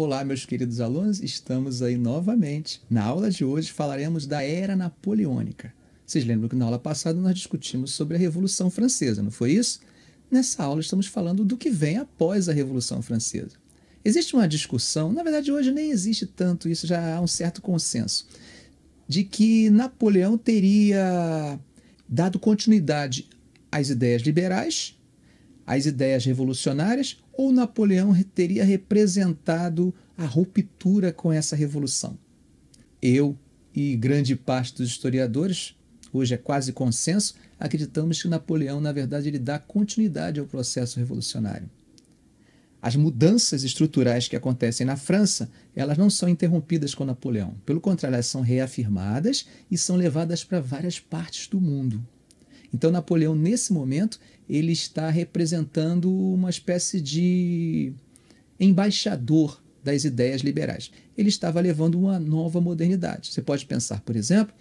Olá, meus queridos alunos, estamos aí novamente. Na aula de hoje falaremos da Era Napoleônica. Vocês lembram que na aula passada nós discutimos sobre a Revolução Francesa, não foi isso? Nessa aula estamos falando do que vem após a Revolução Francesa. Existe uma discussão, na verdade hoje nem existe tanto isso, já há um certo consenso, de que Napoleão teria dado continuidade às ideias liberais, às ideias revolucionárias ou Napoleão teria representado a ruptura com essa revolução? Eu e grande parte dos historiadores, hoje é quase consenso, acreditamos que Napoleão, na verdade, ele dá continuidade ao processo revolucionário. As mudanças estruturais que acontecem na França, elas não são interrompidas com Napoleão. Pelo contrário, elas são reafirmadas e são levadas para várias partes do mundo. Então Napoleão nesse momento ele está representando uma espécie de embaixador das ideias liberais. Ele estava levando uma nova modernidade. Você pode pensar, por exemplo,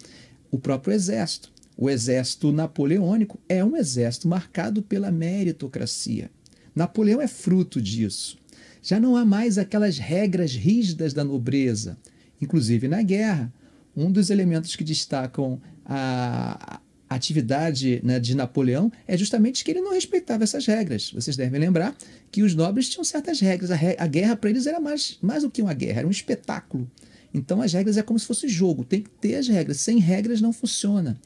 o próprio exército. O exército napoleônico é um exército marcado pela meritocracia. Napoleão é fruto disso. Já não há mais aquelas regras rígidas da nobreza. Inclusive na guerra, um dos elementos que destacam a, atividade né, de Napoleão é justamente que ele não respeitava essas regras. Vocês devem lembrar que os nobres tinham certas regras. A, re a guerra para eles era mais, mais do que uma guerra, era um espetáculo. Então as regras é como se fosse jogo, tem que ter as regras. Sem regras não funciona.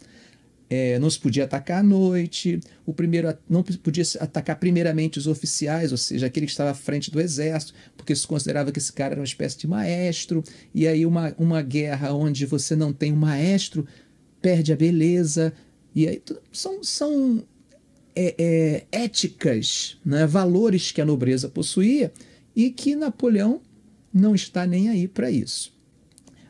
É, não se podia atacar à noite, o primeiro não podia atacar primeiramente os oficiais, ou seja, aquele que estava à frente do exército, porque se considerava que esse cara era uma espécie de maestro, e aí uma, uma guerra onde você não tem um maestro perde a beleza, e aí são, são é, é, éticas, né? valores que a nobreza possuía e que Napoleão não está nem aí para isso.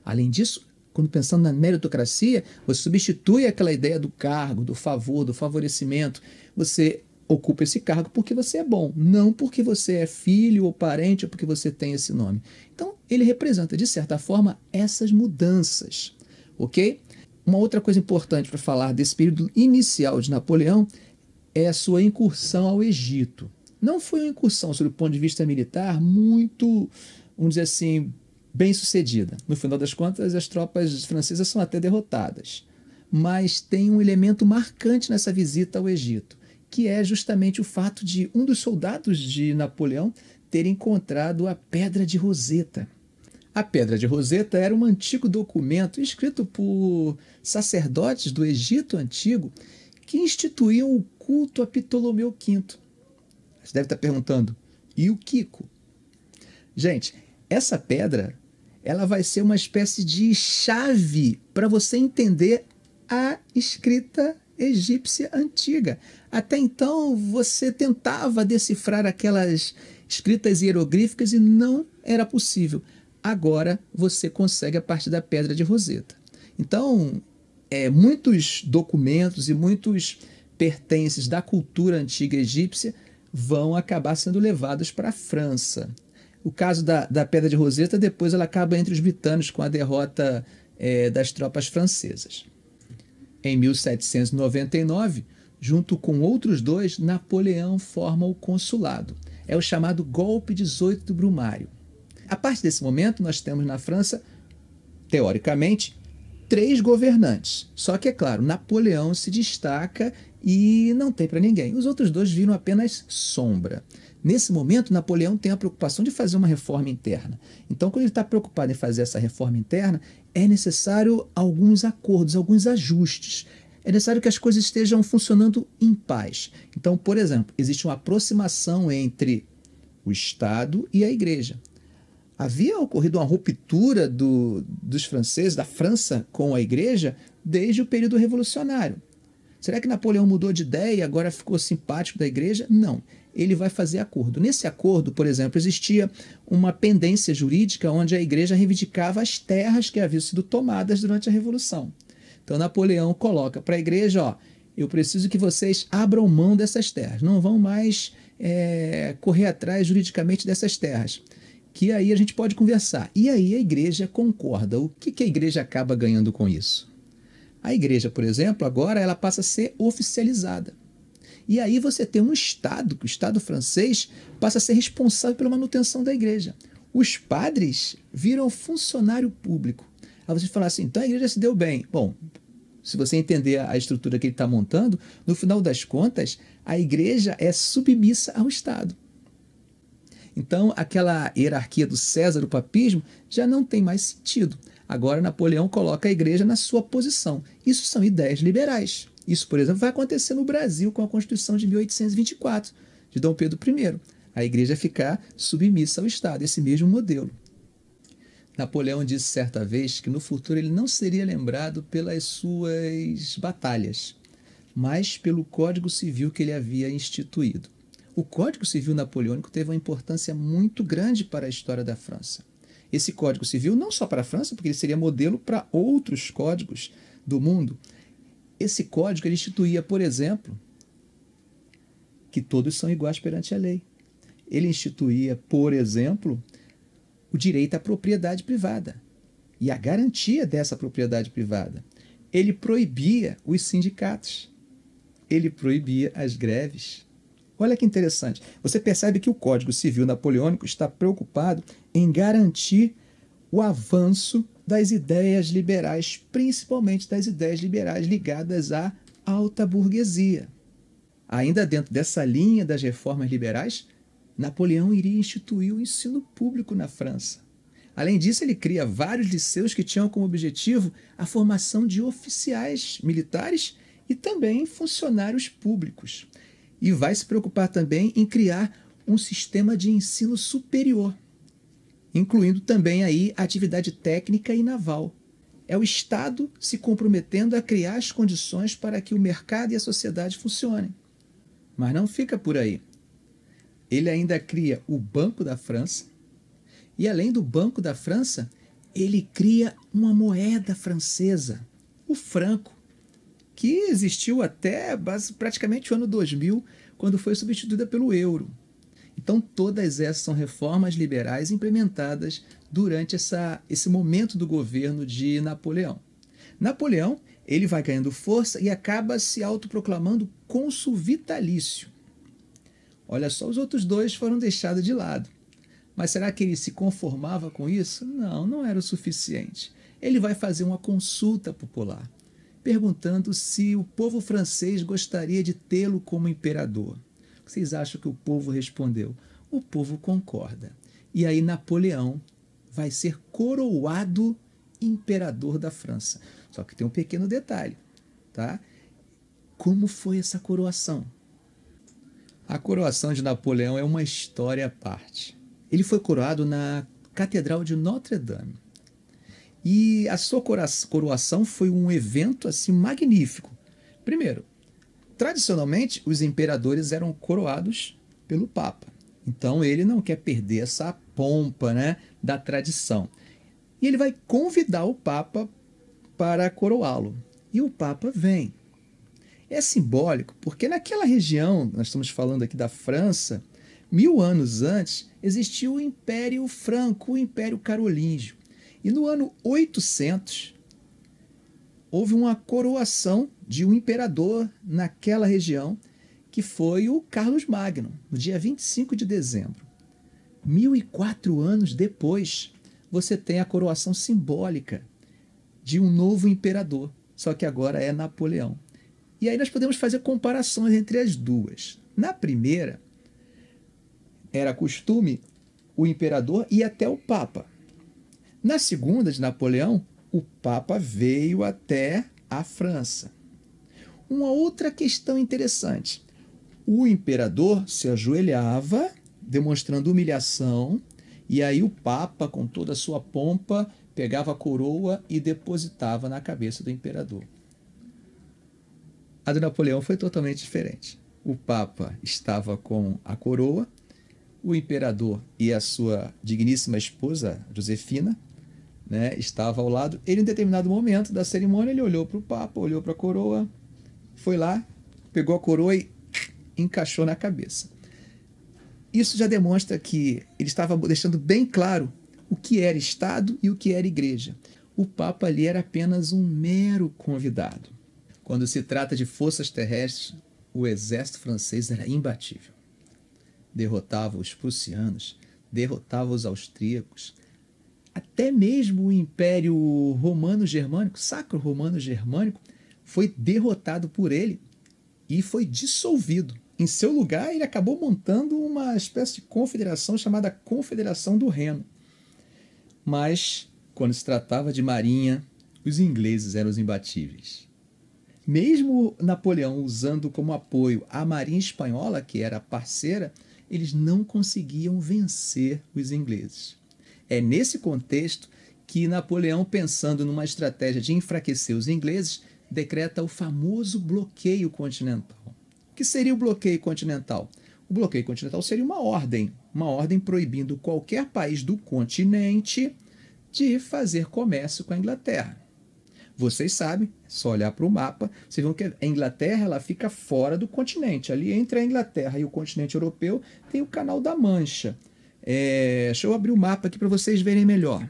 Além disso, quando pensando na meritocracia, você substitui aquela ideia do cargo, do favor, do favorecimento. Você ocupa esse cargo porque você é bom, não porque você é filho ou parente ou porque você tem esse nome. Então, ele representa, de certa forma, essas mudanças, ok? Uma outra coisa importante para falar desse período inicial de Napoleão é a sua incursão ao Egito. Não foi uma incursão, sob o ponto de vista militar, muito, vamos dizer assim, bem sucedida. No final das contas, as tropas francesas são até derrotadas. Mas tem um elemento marcante nessa visita ao Egito, que é justamente o fato de um dos soldados de Napoleão ter encontrado a Pedra de Roseta a pedra de Roseta era um antigo documento escrito por sacerdotes do Egito Antigo que instituíam o culto a Ptolomeu V. Você deve estar perguntando, e o Kiko? Gente, essa pedra ela vai ser uma espécie de chave para você entender a escrita egípcia antiga. Até então, você tentava decifrar aquelas escritas hieroglíficas e não era possível agora você consegue a partir da pedra de Roseta. Então, é, muitos documentos e muitos pertences da cultura antiga egípcia vão acabar sendo levados para a França. O caso da, da Pedra de Roseta, depois ela acaba entre os britânicos com a derrota é, das tropas francesas. Em 1799, junto com outros dois, Napoleão forma o consulado. É o chamado Golpe 18 do Brumário. A partir desse momento, nós temos na França, teoricamente, três governantes. Só que, é claro, Napoleão se destaca e não tem para ninguém. Os outros dois viram apenas sombra. Nesse momento, Napoleão tem a preocupação de fazer uma reforma interna. Então, quando ele está preocupado em fazer essa reforma interna, é necessário alguns acordos, alguns ajustes. É necessário que as coisas estejam funcionando em paz. Então, por exemplo, existe uma aproximação entre o Estado e a Igreja. Havia ocorrido uma ruptura do, dos franceses, da França, com a igreja desde o período revolucionário. Será que Napoleão mudou de ideia e agora ficou simpático da igreja? Não. Ele vai fazer acordo. Nesse acordo, por exemplo, existia uma pendência jurídica onde a igreja reivindicava as terras que haviam sido tomadas durante a Revolução. Então Napoleão coloca para a igreja: ó, eu preciso que vocês abram mão dessas terras, não vão mais é, correr atrás juridicamente dessas terras que aí a gente pode conversar. E aí a igreja concorda. O que, que a igreja acaba ganhando com isso? A igreja, por exemplo, agora ela passa a ser oficializada. E aí você tem um Estado, o Estado francês passa a ser responsável pela manutenção da igreja. Os padres viram funcionário público. Aí você fala assim, então a igreja se deu bem. Bom, se você entender a estrutura que ele está montando, no final das contas, a igreja é submissa ao Estado. Então, aquela hierarquia do César, o papismo, já não tem mais sentido. Agora, Napoleão coloca a igreja na sua posição. Isso são ideias liberais. Isso, por exemplo, vai acontecer no Brasil com a Constituição de 1824, de Dom Pedro I. A igreja ficar submissa ao Estado, esse mesmo modelo. Napoleão disse certa vez que no futuro ele não seria lembrado pelas suas batalhas, mas pelo Código Civil que ele havia instituído. O Código Civil Napoleônico teve uma importância muito grande para a história da França. Esse Código Civil, não só para a França, porque ele seria modelo para outros códigos do mundo, esse código ele instituía, por exemplo, que todos são iguais perante a lei. Ele instituía, por exemplo, o direito à propriedade privada e a garantia dessa propriedade privada. Ele proibia os sindicatos. Ele proibia as greves. Olha que interessante. Você percebe que o Código Civil Napoleônico está preocupado em garantir o avanço das ideias liberais, principalmente das ideias liberais ligadas à alta burguesia. Ainda dentro dessa linha das reformas liberais, Napoleão iria instituir o ensino público na França. Além disso, ele cria vários liceus que tinham como objetivo a formação de oficiais militares e também funcionários públicos e vai se preocupar também em criar um sistema de ensino superior, incluindo também aí atividade técnica e naval. É o Estado se comprometendo a criar as condições para que o mercado e a sociedade funcionem. Mas não fica por aí. Ele ainda cria o Banco da França, e além do Banco da França, ele cria uma moeda francesa, o franco, que existiu até praticamente o ano 2000, quando foi substituída pelo euro. Então, todas essas são reformas liberais implementadas durante essa, esse momento do governo de Napoleão. Napoleão ele vai ganhando força e acaba se autoproclamando cônsul vitalício. Olha só, os outros dois foram deixados de lado. Mas será que ele se conformava com isso? Não, não era o suficiente. Ele vai fazer uma consulta popular perguntando se o povo francês gostaria de tê-lo como imperador. O que vocês acham que o povo respondeu? O povo concorda. E aí Napoleão vai ser coroado imperador da França. Só que tem um pequeno detalhe, tá? Como foi essa coroação? A coroação de Napoleão é uma história à parte. Ele foi coroado na Catedral de Notre Dame. E a sua coroação foi um evento assim magnífico. Primeiro, tradicionalmente os imperadores eram coroados pelo Papa. Então ele não quer perder essa pompa, né, da tradição. E ele vai convidar o Papa para coroá-lo. E o Papa vem. É simbólico porque naquela região, nós estamos falando aqui da França, mil anos antes, existiu o Império Franco, o Império Carolíngio. E no ano 800, houve uma coroação de um imperador naquela região, que foi o Carlos Magno, no dia 25 de dezembro. 1004 anos depois, você tem a coroação simbólica de um novo imperador, só que agora é Napoleão. E aí nós podemos fazer comparações entre as duas. Na primeira, era costume o imperador e até o papa na segunda de Napoleão, o Papa veio até a França. Uma outra questão interessante: o imperador se ajoelhava, demonstrando humilhação, e aí o Papa, com toda a sua pompa, pegava a coroa e depositava na cabeça do imperador. A de Napoleão foi totalmente diferente. O Papa estava com a coroa, o imperador e a sua digníssima esposa, Josefina, né, estava ao lado. Ele, em determinado momento da cerimônia, ele olhou para o Papa, olhou para a coroa, foi lá, pegou a coroa e encaixou na cabeça. Isso já demonstra que ele estava deixando bem claro o que era Estado e o que era Igreja. O Papa ali era apenas um mero convidado. Quando se trata de forças terrestres, o exército francês era imbatível. Derrotava os prussianos, derrotava os austríacos, até mesmo o Império Romano-Germânico, Sacro Romano-Germânico, foi derrotado por ele e foi dissolvido. Em seu lugar, ele acabou montando uma espécie de confederação chamada Confederação do Reno. Mas, quando se tratava de marinha, os ingleses eram os imbatíveis. Mesmo Napoleão usando como apoio a marinha espanhola, que era parceira, eles não conseguiam vencer os ingleses. É nesse contexto que Napoleão, pensando numa estratégia de enfraquecer os ingleses, decreta o famoso bloqueio continental. O que seria o bloqueio continental? O bloqueio continental seria uma ordem, uma ordem proibindo qualquer país do continente de fazer comércio com a Inglaterra. Vocês sabem, é só olhar para o mapa, vocês vão que a Inglaterra ela fica fora do continente. Ali entre a Inglaterra e o continente europeu tem o Canal da Mancha. É, deixa eu abrir o mapa aqui para vocês verem melhor.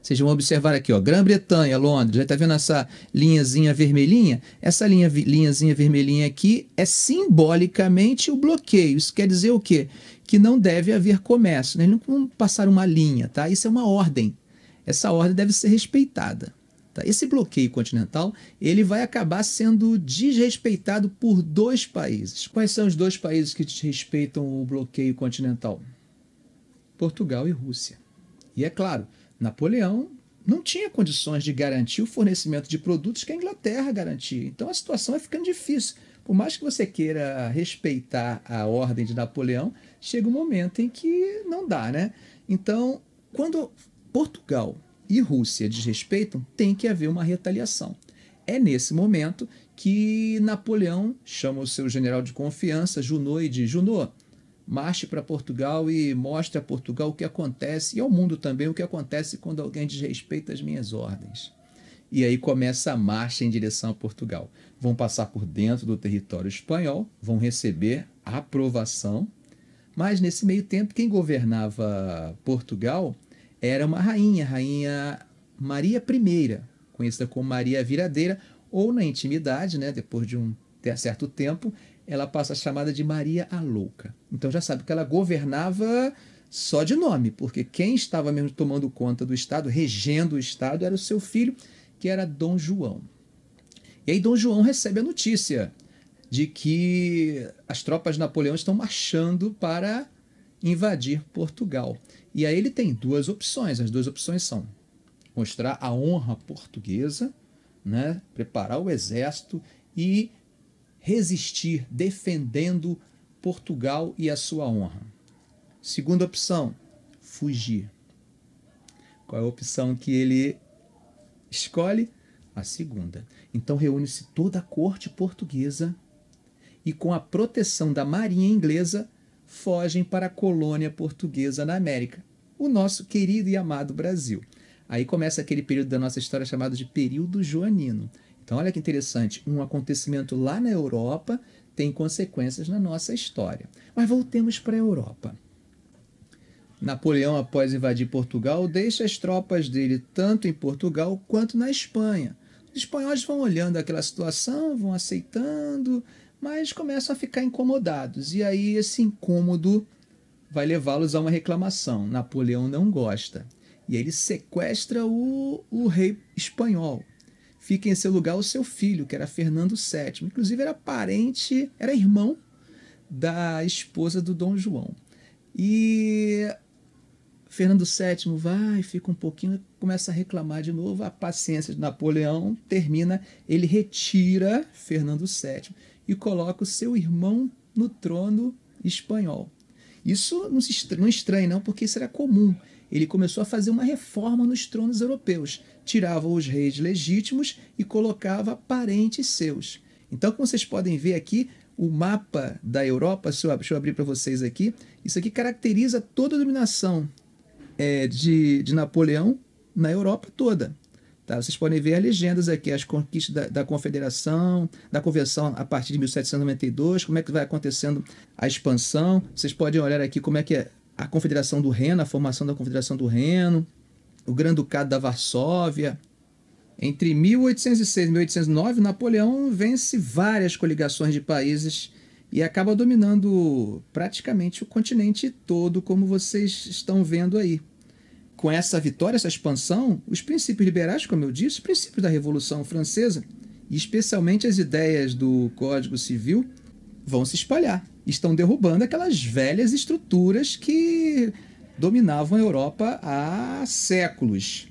Vocês vão observar aqui, ó, Grã-Bretanha, Londres, já está vendo essa linhazinha vermelhinha? Essa linha, linhazinha vermelhinha aqui é simbolicamente o bloqueio. Isso quer dizer o quê? Que não deve haver comércio. Né? Eles não vão passar uma linha, tá? Isso é uma ordem. Essa ordem deve ser respeitada. Tá, esse bloqueio continental ele vai acabar sendo desrespeitado por dois países. Quais são os dois países que desrespeitam o bloqueio continental? Portugal e Rússia. E é claro, Napoleão não tinha condições de garantir o fornecimento de produtos que a Inglaterra garantia. Então a situação vai ficando difícil. Por mais que você queira respeitar a ordem de Napoleão, chega um momento em que não dá, né? Então, quando Portugal e Rússia desrespeitam, tem que haver uma retaliação. É nesse momento que Napoleão chama o seu general de confiança, Junot, e diz: Junot, marche para Portugal e mostre a Portugal o que acontece e ao mundo também o que acontece quando alguém desrespeita as minhas ordens. E aí começa a marcha em direção a Portugal. Vão passar por dentro do território espanhol, vão receber aprovação, mas nesse meio tempo quem governava Portugal era uma rainha, rainha Maria I, conhecida como Maria Viradeira, ou na intimidade, né, depois de um ter certo tempo, ela passa a chamada de Maria a Louca. Então já sabe que ela governava só de nome, porque quem estava mesmo tomando conta do Estado, regendo o Estado, era o seu filho, que era Dom João. E aí Dom João recebe a notícia de que as tropas de Napoleão estão marchando para invadir Portugal. E aí ele tem duas opções. As duas opções são mostrar a honra portuguesa, né? preparar o exército e resistir defendendo Portugal e a sua honra. Segunda opção, fugir. Qual é a opção que ele escolhe? A segunda. Então reúne-se toda a corte portuguesa e com a proteção da marinha inglesa fogem para a colônia portuguesa na América, o nosso querido e amado Brasil. Aí começa aquele período da nossa história chamado de período joanino. Então, olha que interessante, um acontecimento lá na Europa tem consequências na nossa história. Mas voltemos para a Europa. Napoleão, após invadir Portugal, deixa as tropas dele tanto em Portugal quanto na Espanha. Os espanhóis vão olhando aquela situação, vão aceitando, mas começam a ficar incomodados. E aí esse incômodo vai levá-los a uma reclamação. Napoleão não gosta. E ele sequestra o, o rei espanhol. Fica em seu lugar o seu filho, que era Fernando VII. Inclusive era parente, era irmão da esposa do Dom João. E Fernando VII vai, fica um pouquinho, começa a reclamar de novo. A paciência de Napoleão termina, ele retira Fernando VII e coloca o seu irmão no trono espanhol. Isso não, estranha, não é estranha, não, porque isso era comum. Ele começou a fazer uma reforma nos tronos europeus. Tirava os reis legítimos e colocava parentes seus. Então, como vocês podem ver aqui, o mapa da Europa, deixa eu abrir para vocês aqui, isso aqui caracteriza toda a dominação é, de, de Napoleão na Europa toda. Tá? Vocês podem ver as legendas aqui, as conquistas da, da Confederação, da Convenção a partir de 1792, como é que vai acontecendo a expansão. Vocês podem olhar aqui como é que é a Confederação do Reno, a formação da Confederação do Reno, o Grande Ducado da Varsóvia. Entre 1806 e 1809, Napoleão vence várias coligações de países e acaba dominando praticamente o continente todo, como vocês estão vendo aí com essa vitória, essa expansão, os princípios liberais, como eu disse, os princípios da Revolução Francesa, e especialmente as ideias do Código Civil, vão se espalhar. Estão derrubando aquelas velhas estruturas que dominavam a Europa há séculos.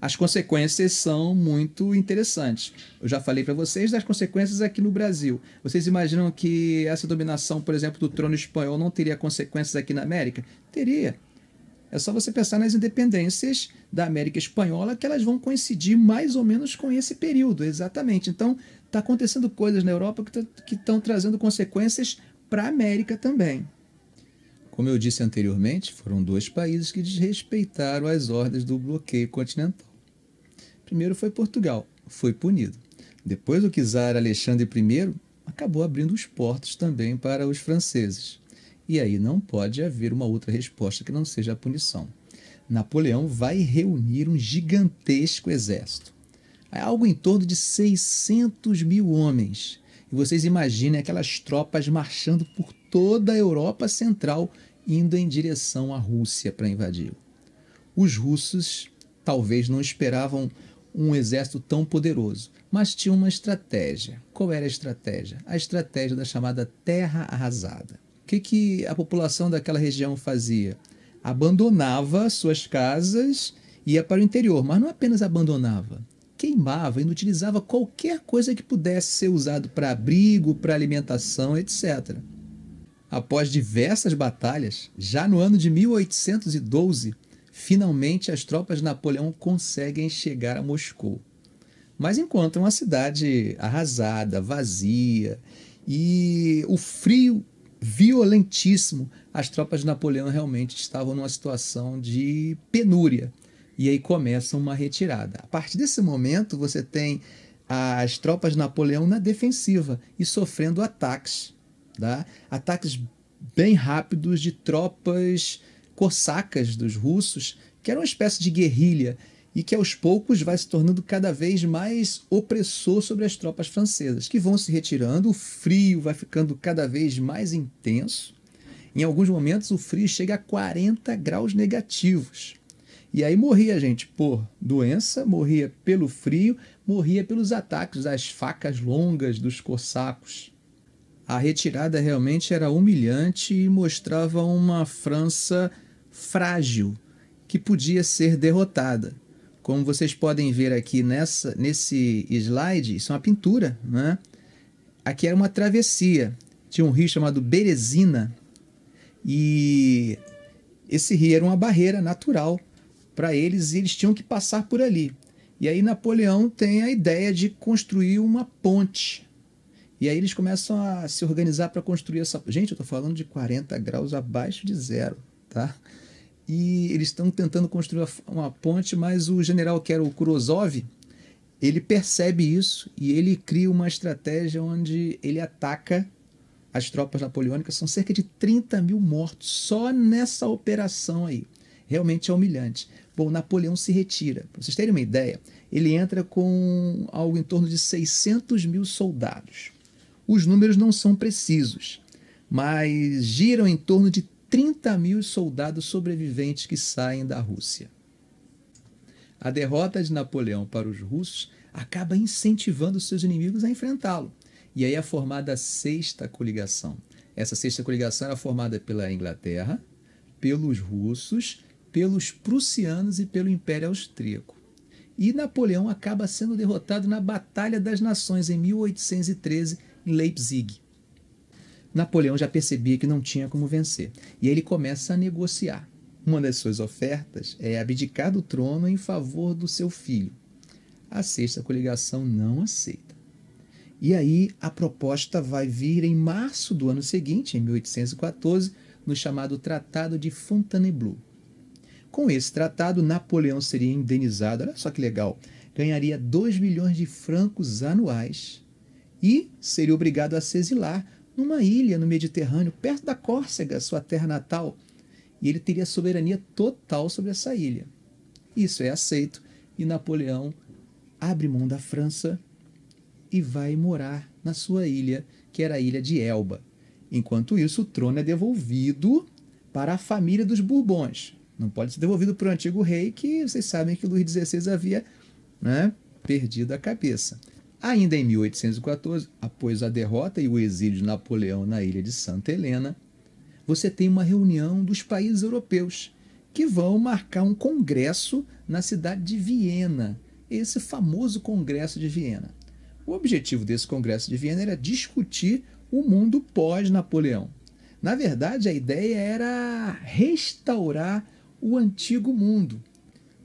As consequências são muito interessantes. Eu já falei para vocês das consequências aqui no Brasil. Vocês imaginam que essa dominação, por exemplo, do trono espanhol não teria consequências aqui na América? Teria é só você pensar nas independências da América Espanhola, que elas vão coincidir mais ou menos com esse período, exatamente. Então, está acontecendo coisas na Europa que tá, estão trazendo consequências para a América também. Como eu disse anteriormente, foram dois países que desrespeitaram as ordens do bloqueio continental. Primeiro foi Portugal, foi punido. Depois o czar Alexandre I acabou abrindo os portos também para os franceses. E aí não pode haver uma outra resposta que não seja a punição. Napoleão vai reunir um gigantesco exército. É algo em torno de 600 mil homens. E vocês imaginem aquelas tropas marchando por toda a Europa Central, indo em direção à Rússia para invadir. Os russos talvez não esperavam um exército tão poderoso, mas tinham uma estratégia. Qual era a estratégia? A estratégia da chamada Terra Arrasada que, que a população daquela região fazia? Abandonava suas casas, ia para o interior, mas não apenas abandonava, queimava, inutilizava qualquer coisa que pudesse ser usado para abrigo, para alimentação, etc. Após diversas batalhas, já no ano de 1812, finalmente as tropas de Napoleão conseguem chegar a Moscou. Mas encontram a cidade arrasada, vazia, e o frio violentíssimo, as tropas de Napoleão realmente estavam numa situação de penúria. E aí começa uma retirada. A partir desse momento, você tem as tropas de Napoleão na defensiva e sofrendo ataques. Tá? Ataques bem rápidos de tropas cossacas dos russos, que era uma espécie de guerrilha e que aos poucos vai se tornando cada vez mais opressor sobre as tropas francesas, que vão se retirando, o frio vai ficando cada vez mais intenso. Em alguns momentos, o frio chega a 40 graus negativos. E aí morria gente por doença, morria pelo frio, morria pelos ataques das facas longas dos cossacos. A retirada realmente era humilhante e mostrava uma França frágil, que podia ser derrotada. Como vocês podem ver aqui nessa, nesse slide, isso é uma pintura. Né? Aqui era uma travessia. Tinha um rio chamado Berezina. E esse rio era uma barreira natural para eles e eles tinham que passar por ali. E aí Napoleão tem a ideia de construir uma ponte. E aí eles começam a se organizar para construir essa. Gente, eu estou falando de 40 graus abaixo de zero, tá? e eles estão tentando construir uma ponte, mas o general que era o Kurozov ele percebe isso e ele cria uma estratégia onde ele ataca as tropas napoleônicas. São cerca de 30 mil mortos só nessa operação aí. Realmente é humilhante. Bom, Napoleão se retira. Para vocês terem uma ideia, ele entra com algo em torno de 600 mil soldados. Os números não são precisos, mas giram em torno de 30 mil soldados sobreviventes que saem da Rússia. A derrota de Napoleão para os russos acaba incentivando seus inimigos a enfrentá-lo. E aí é formada a sexta coligação. Essa sexta coligação era formada pela Inglaterra, pelos russos, pelos prussianos e pelo Império Austríaco. E Napoleão acaba sendo derrotado na Batalha das Nações em 1813 em Leipzig. Napoleão já percebia que não tinha como vencer. E aí ele começa a negociar. Uma das suas ofertas é abdicar do trono em favor do seu filho. A sexta coligação não aceita. E aí a proposta vai vir em março do ano seguinte, em 1814, no chamado Tratado de Fontainebleau. Com esse tratado, Napoleão seria indenizado, olha só que legal, ganharia 2 milhões de francos anuais e seria obrigado a se exilar numa ilha no Mediterrâneo, perto da Córcega, sua terra natal, e ele teria soberania total sobre essa ilha. Isso é aceito e Napoleão abre mão da França e vai morar na sua ilha, que era a ilha de Elba. Enquanto isso, o trono é devolvido para a família dos Bourbons. Não pode ser devolvido para o antigo rei, que vocês sabem que Luís XVI havia né, perdido a cabeça. Ainda em 1814, após a derrota e o exílio de Napoleão na ilha de Santa Helena, você tem uma reunião dos países europeus que vão marcar um congresso na cidade de Viena, esse famoso congresso de Viena. O objetivo desse congresso de Viena era discutir o mundo pós-Napoleão. Na verdade, a ideia era restaurar o antigo mundo,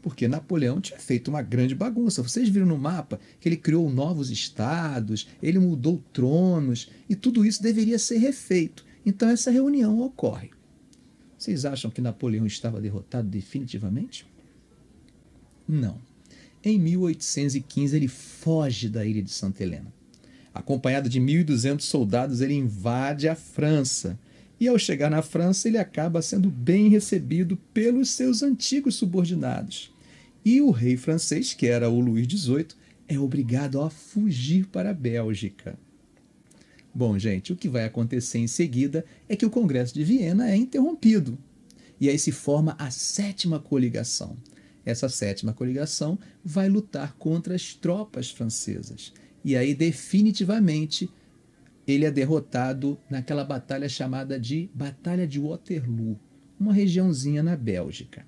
porque Napoleão tinha feito uma grande bagunça. Vocês viram no mapa que ele criou novos estados, ele mudou tronos, e tudo isso deveria ser refeito. Então essa reunião ocorre. Vocês acham que Napoleão estava derrotado definitivamente? Não. Em 1815 ele foge da ilha de Santa Helena. Acompanhado de 1.200 soldados, ele invade a França e ao chegar na França ele acaba sendo bem recebido pelos seus antigos subordinados. E o rei francês, que era o Luís XVIII, é obrigado a fugir para a Bélgica. Bom, gente, o que vai acontecer em seguida é que o Congresso de Viena é interrompido. E aí se forma a Sétima Coligação. Essa Sétima Coligação vai lutar contra as tropas francesas. E aí, definitivamente, ele é derrotado naquela batalha chamada de Batalha de Waterloo, uma regiãozinha na Bélgica.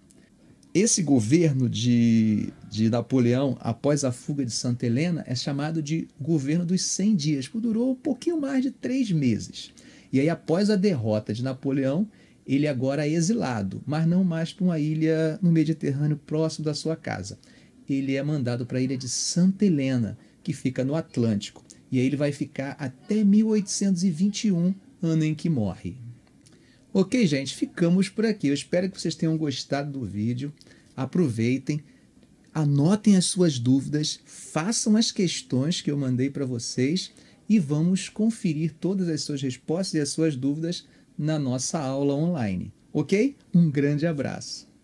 Esse governo de, de Napoleão, após a fuga de Santa Helena, é chamado de governo dos 100 dias, que durou um pouquinho mais de três meses. E aí, após a derrota de Napoleão, ele agora é exilado, mas não mais para uma ilha no Mediterrâneo próximo da sua casa. Ele é mandado para a ilha de Santa Helena, que fica no Atlântico. E aí ele vai ficar até 1821, ano em que morre. Ok, gente, ficamos por aqui. Eu espero que vocês tenham gostado do vídeo. Aproveitem, anotem as suas dúvidas, façam as questões que eu mandei para vocês e vamos conferir todas as suas respostas e as suas dúvidas na nossa aula online. Ok? Um grande abraço.